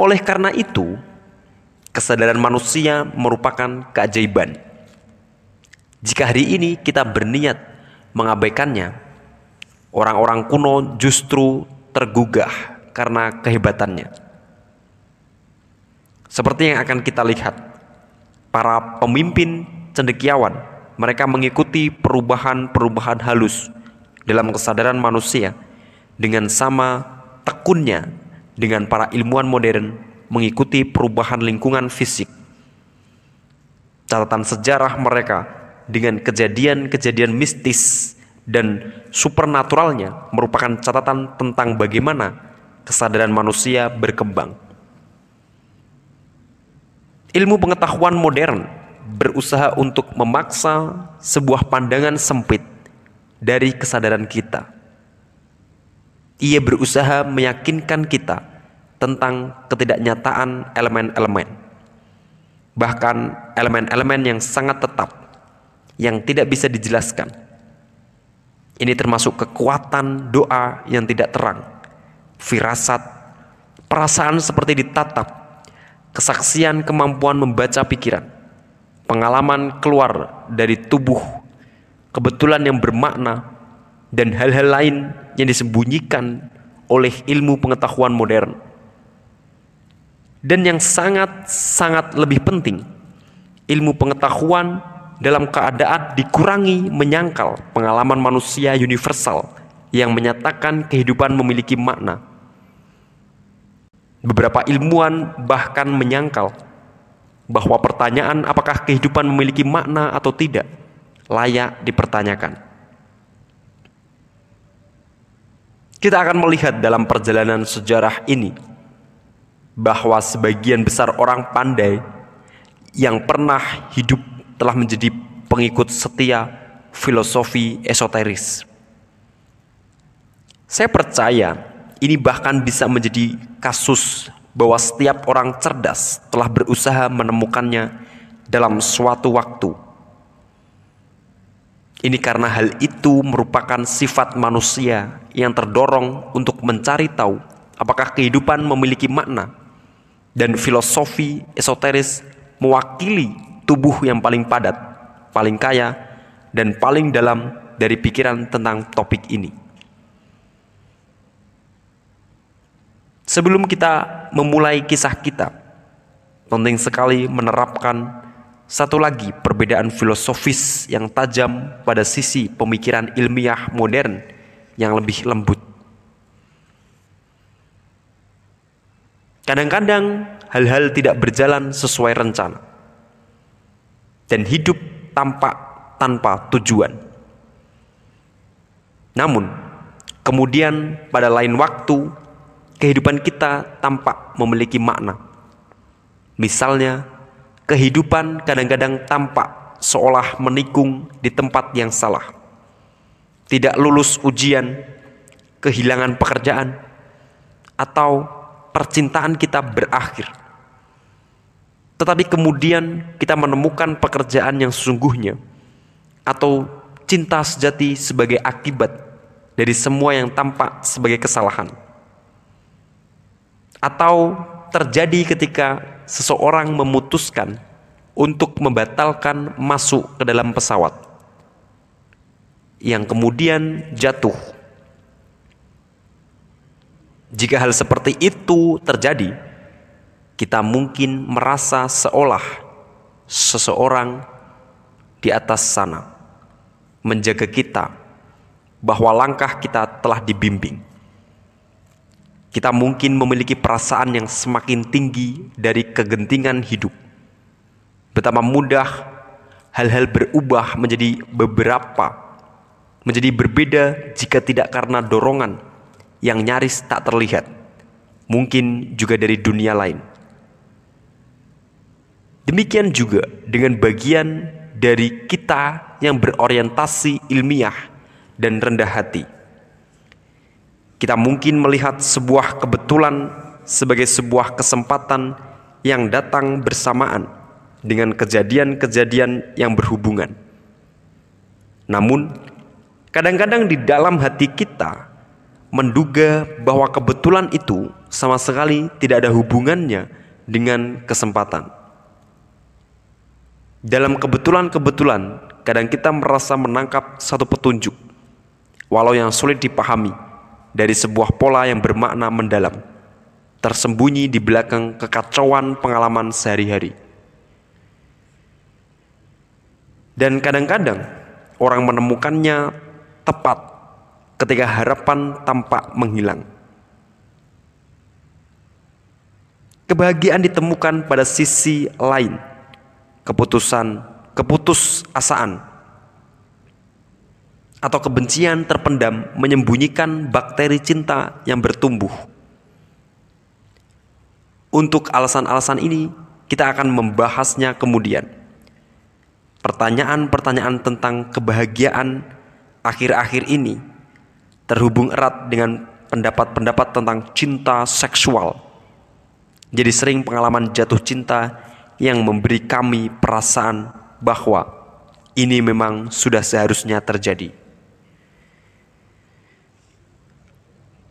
Oleh karena itu, kesadaran manusia merupakan keajaiban jika hari ini kita berniat mengabaikannya, orang-orang kuno justru tergugah karena kehebatannya. Seperti yang akan kita lihat, para pemimpin cendekiawan, mereka mengikuti perubahan-perubahan halus dalam kesadaran manusia dengan sama tekunnya dengan para ilmuwan modern mengikuti perubahan lingkungan fisik. Catatan sejarah mereka dengan kejadian-kejadian mistis dan supernaturalnya merupakan catatan tentang bagaimana kesadaran manusia berkembang. Ilmu pengetahuan modern berusaha untuk memaksa sebuah pandangan sempit dari kesadaran kita. Ia berusaha meyakinkan kita tentang ketidaknyataan elemen-elemen, bahkan elemen-elemen yang sangat tetap yang tidak bisa dijelaskan. Ini termasuk kekuatan doa yang tidak terang, firasat, perasaan seperti ditatap, kesaksian kemampuan membaca pikiran, pengalaman keluar dari tubuh, kebetulan yang bermakna, dan hal-hal lain yang disembunyikan oleh ilmu pengetahuan modern. Dan yang sangat-sangat lebih penting, ilmu pengetahuan dalam keadaan dikurangi menyangkal pengalaman manusia universal yang menyatakan kehidupan memiliki makna. Beberapa ilmuwan bahkan menyangkal bahwa pertanyaan apakah kehidupan memiliki makna atau tidak layak dipertanyakan. Kita akan melihat dalam perjalanan sejarah ini bahwa sebagian besar orang pandai yang pernah hidup telah menjadi pengikut setia filosofi esoteris. Saya percaya ini bahkan bisa menjadi kasus bahwa setiap orang cerdas telah berusaha menemukannya dalam suatu waktu. Ini karena hal itu merupakan sifat manusia yang terdorong untuk mencari tahu apakah kehidupan memiliki makna dan filosofi esoteris mewakili tubuh yang paling padat, paling kaya, dan paling dalam dari pikiran tentang topik ini. Sebelum kita memulai kisah kita, penting sekali menerapkan satu lagi perbedaan filosofis yang tajam pada sisi pemikiran ilmiah modern yang lebih lembut. Kadang-kadang hal-hal tidak berjalan sesuai rencana dan hidup tampak tanpa tujuan. Namun, kemudian pada lain waktu, kehidupan kita tampak memiliki makna. Misalnya, kehidupan kadang-kadang tampak seolah menikung di tempat yang salah. Tidak lulus ujian, kehilangan pekerjaan, atau percintaan kita berakhir tetapi kemudian kita menemukan pekerjaan yang sesungguhnya atau cinta sejati sebagai akibat dari semua yang tampak sebagai kesalahan atau terjadi ketika seseorang memutuskan untuk membatalkan masuk ke dalam pesawat yang kemudian jatuh. Jika hal seperti itu terjadi, kita mungkin merasa seolah seseorang di atas sana menjaga kita bahwa langkah kita telah dibimbing. Kita mungkin memiliki perasaan yang semakin tinggi dari kegentingan hidup. Betapa mudah hal-hal berubah menjadi beberapa menjadi berbeda jika tidak karena dorongan yang nyaris tak terlihat, mungkin juga dari dunia lain. Demikian juga dengan bagian dari kita yang berorientasi ilmiah dan rendah hati. Kita mungkin melihat sebuah kebetulan sebagai sebuah kesempatan yang datang bersamaan dengan kejadian-kejadian yang berhubungan. Namun, kadang-kadang di dalam hati kita menduga bahwa kebetulan itu sama sekali tidak ada hubungannya dengan kesempatan. Dalam kebetulan-kebetulan, kadang kita merasa menangkap satu petunjuk, walau yang sulit dipahami, dari sebuah pola yang bermakna mendalam, tersembunyi di belakang kekacauan pengalaman sehari-hari. Dan kadang-kadang orang menemukannya tepat ketika harapan tampak menghilang. Kebahagiaan ditemukan pada sisi lain – keputusan, asaan atau kebencian terpendam menyembunyikan bakteri cinta yang bertumbuh. Untuk alasan-alasan ini, kita akan membahasnya kemudian. Pertanyaan-pertanyaan tentang kebahagiaan akhir-akhir ini terhubung erat dengan pendapat-pendapat tentang cinta seksual. Jadi sering pengalaman jatuh cinta yang memberi kami perasaan bahwa ini memang sudah seharusnya terjadi.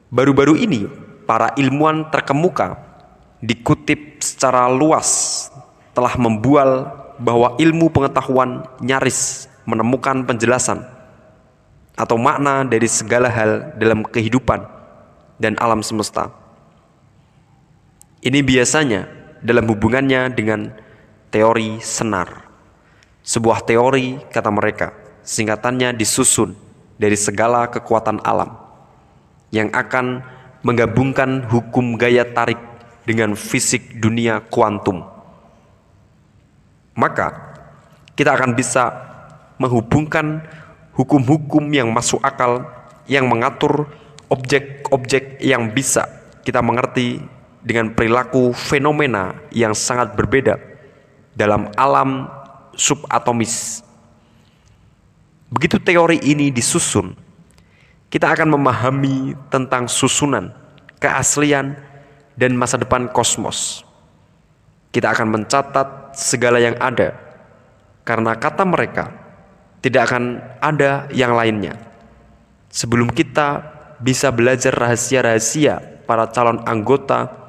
Baru-baru ini, para ilmuwan terkemuka dikutip secara luas telah membual bahwa ilmu pengetahuan nyaris menemukan penjelasan atau makna dari segala hal dalam kehidupan dan alam semesta. Ini biasanya dalam hubungannya dengan teori senar. Sebuah teori, kata mereka, singkatannya disusun dari segala kekuatan alam yang akan menggabungkan hukum gaya tarik dengan fisik dunia kuantum. Maka, kita akan bisa menghubungkan hukum-hukum yang masuk akal yang mengatur objek-objek yang bisa kita mengerti dengan perilaku fenomena yang sangat berbeda dalam alam subatomis. Begitu teori ini disusun, kita akan memahami tentang susunan, keaslian, dan masa depan kosmos. Kita akan mencatat segala yang ada, karena kata mereka tidak akan ada yang lainnya. Sebelum kita bisa belajar rahasia-rahasia para calon anggota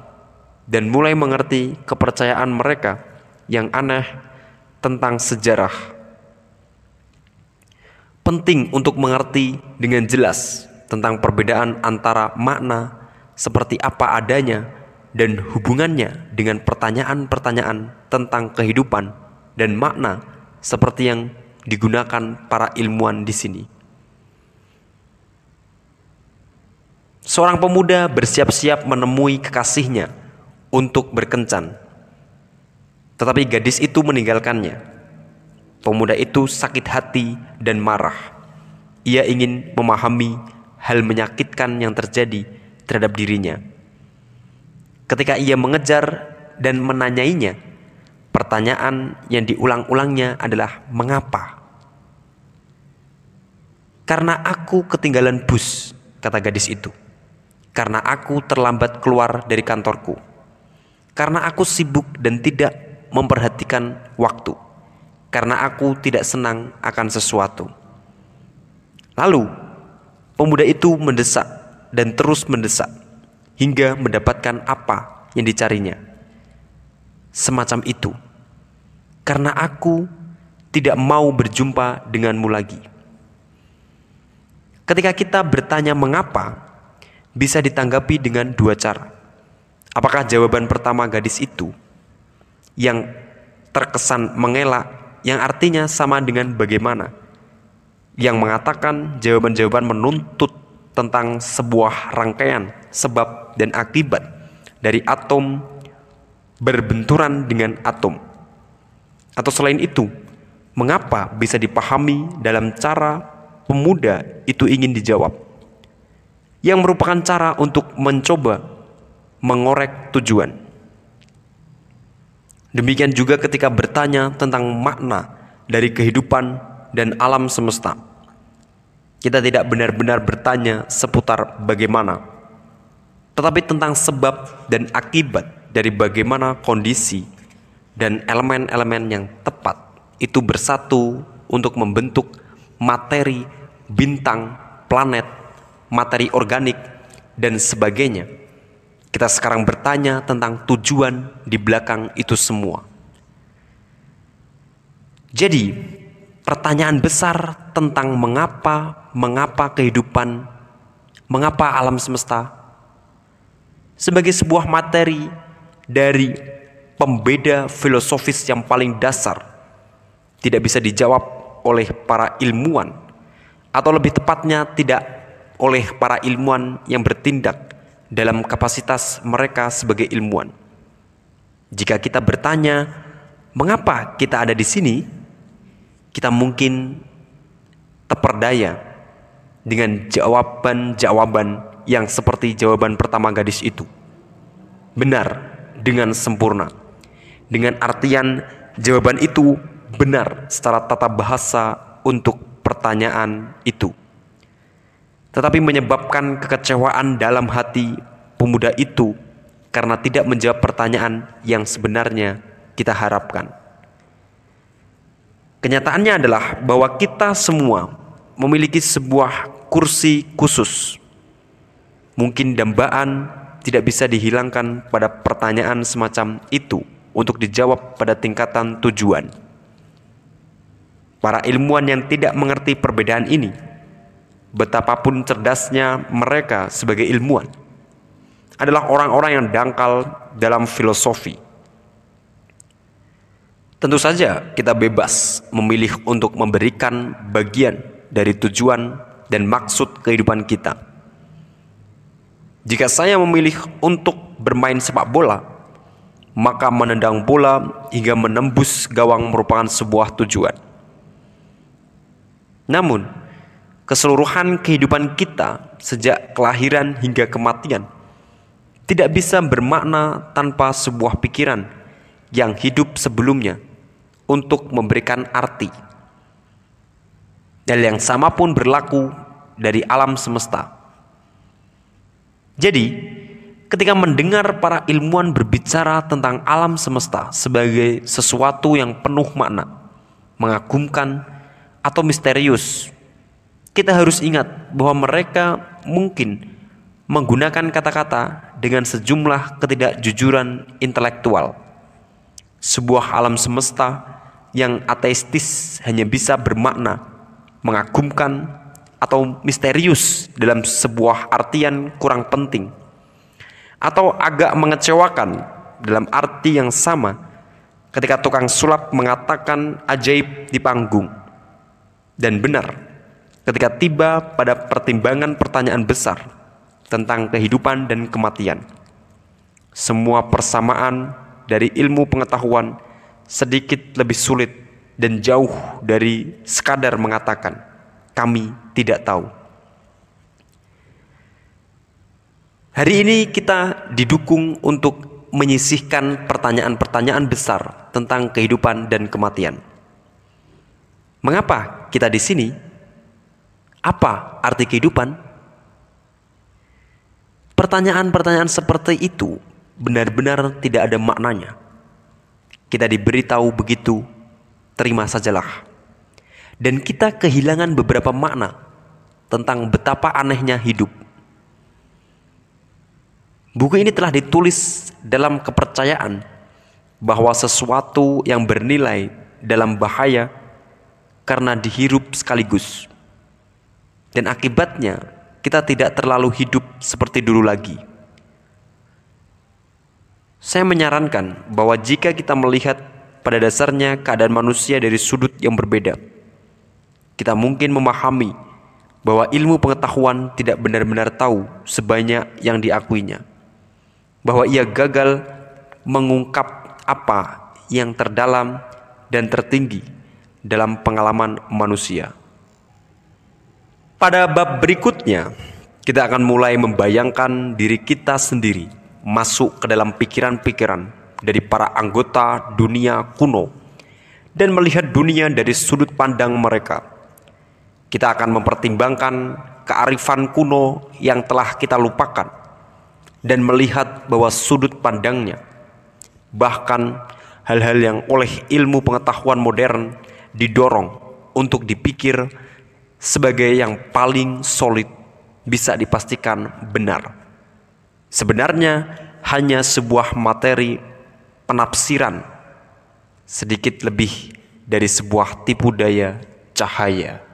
dan mulai mengerti kepercayaan mereka yang aneh tentang sejarah. Penting untuk mengerti dengan jelas tentang perbedaan antara makna seperti apa adanya dan hubungannya dengan pertanyaan-pertanyaan tentang kehidupan dan makna seperti yang digunakan para ilmuwan di sini. Seorang pemuda bersiap-siap menemui kekasihnya untuk berkencan. Tetapi gadis itu meninggalkannya. Pemuda itu sakit hati dan marah. Ia ingin memahami hal menyakitkan yang terjadi terhadap dirinya. Ketika ia mengejar dan menanyainya, pertanyaan yang diulang-ulangnya adalah mengapa? Karena aku ketinggalan bus, kata gadis itu. Karena aku terlambat keluar dari kantorku karena aku sibuk dan tidak memperhatikan waktu, karena aku tidak senang akan sesuatu. Lalu, pemuda itu mendesak dan terus mendesak hingga mendapatkan apa yang dicarinya. Semacam itu, karena aku tidak mau berjumpa denganmu lagi. Ketika kita bertanya mengapa, bisa ditanggapi dengan dua cara Apakah jawaban pertama gadis itu yang terkesan mengelak yang artinya sama dengan bagaimana yang mengatakan jawaban-jawaban menuntut tentang sebuah rangkaian sebab dan akibat dari atom berbenturan dengan atom. Atau selain itu, mengapa bisa dipahami dalam cara pemuda itu ingin dijawab? Yang merupakan cara untuk mencoba mengorek tujuan. Demikian juga ketika bertanya tentang makna dari kehidupan dan alam semesta. Kita tidak benar-benar bertanya seputar bagaimana, tetapi tentang sebab dan akibat dari bagaimana kondisi dan elemen-elemen yang tepat itu bersatu untuk membentuk materi, bintang, planet, materi organik, dan sebagainya kita sekarang bertanya tentang tujuan di belakang itu semua. Jadi, pertanyaan besar tentang mengapa, mengapa kehidupan, mengapa alam semesta sebagai sebuah materi dari pembeda filosofis yang paling dasar tidak bisa dijawab oleh para ilmuwan atau lebih tepatnya tidak oleh para ilmuwan yang bertindak dalam kapasitas mereka sebagai ilmuwan. Jika kita bertanya, mengapa kita ada di sini? Kita mungkin terperdaya dengan jawaban-jawaban yang seperti jawaban pertama gadis itu. Benar dengan sempurna. Dengan artian jawaban itu benar secara tata bahasa untuk pertanyaan itu tetapi menyebabkan kekecewaan dalam hati pemuda itu karena tidak menjawab pertanyaan yang sebenarnya kita harapkan. Kenyataannya adalah bahwa kita semua memiliki sebuah kursi khusus. Mungkin dambaan tidak bisa dihilangkan pada pertanyaan semacam itu untuk dijawab pada tingkatan tujuan. Para ilmuwan yang tidak mengerti perbedaan ini betapapun cerdasnya mereka sebagai ilmuwan, adalah orang-orang yang dangkal dalam filosofi. Tentu saja, kita bebas memilih untuk memberikan bagian dari tujuan dan maksud kehidupan kita. Jika saya memilih untuk bermain sepak bola, maka menendang bola hingga menembus gawang merupakan sebuah tujuan. Namun, keseluruhan kehidupan kita sejak kelahiran hingga kematian tidak bisa bermakna tanpa sebuah pikiran yang hidup sebelumnya untuk memberikan arti. Dan yang sama pun berlaku dari alam semesta. Jadi, ketika mendengar para ilmuwan berbicara tentang alam semesta sebagai sesuatu yang penuh makna, mengagumkan, atau misterius, kita harus ingat bahwa mereka mungkin menggunakan kata-kata dengan sejumlah ketidakjujuran intelektual. Sebuah alam semesta yang ateistis hanya bisa bermakna mengagumkan atau misterius dalam sebuah artian kurang penting atau agak mengecewakan dalam arti yang sama ketika tukang sulap mengatakan ajaib di panggung dan benar ketika tiba pada pertimbangan pertanyaan besar tentang kehidupan dan kematian. Semua persamaan dari ilmu pengetahuan sedikit lebih sulit dan jauh dari sekadar mengatakan kami tidak tahu. Hari ini kita didukung untuk menyisihkan pertanyaan-pertanyaan besar tentang kehidupan dan kematian. Mengapa kita di sini apa arti kehidupan? Pertanyaan-pertanyaan seperti itu benar-benar tidak ada maknanya. Kita diberitahu begitu, terima sajalah. Dan kita kehilangan beberapa makna tentang betapa anehnya hidup. Buku ini telah ditulis dalam kepercayaan bahwa sesuatu yang bernilai dalam bahaya karena dihirup sekaligus. Dan akibatnya kita tidak terlalu hidup seperti dulu lagi. Saya menyarankan bahwa jika kita melihat pada dasarnya keadaan manusia dari sudut yang berbeda, kita mungkin memahami bahwa ilmu pengetahuan tidak benar-benar tahu sebanyak yang diakuinya, bahwa ia gagal mengungkap apa yang terdalam dan tertinggi dalam pengalaman manusia. Pada bab berikutnya, kita akan mulai membayangkan diri kita sendiri masuk ke dalam pikiran-pikiran dari para anggota dunia kuno dan melihat dunia dari sudut pandang mereka. Kita akan mempertimbangkan kearifan kuno yang telah kita lupakan dan melihat bahwa sudut pandangnya, bahkan hal-hal yang oleh ilmu pengetahuan modern didorong untuk dipikir sebagai yang paling solid bisa dipastikan benar. Sebenarnya hanya sebuah materi penafsiran sedikit lebih dari sebuah tipu daya cahaya.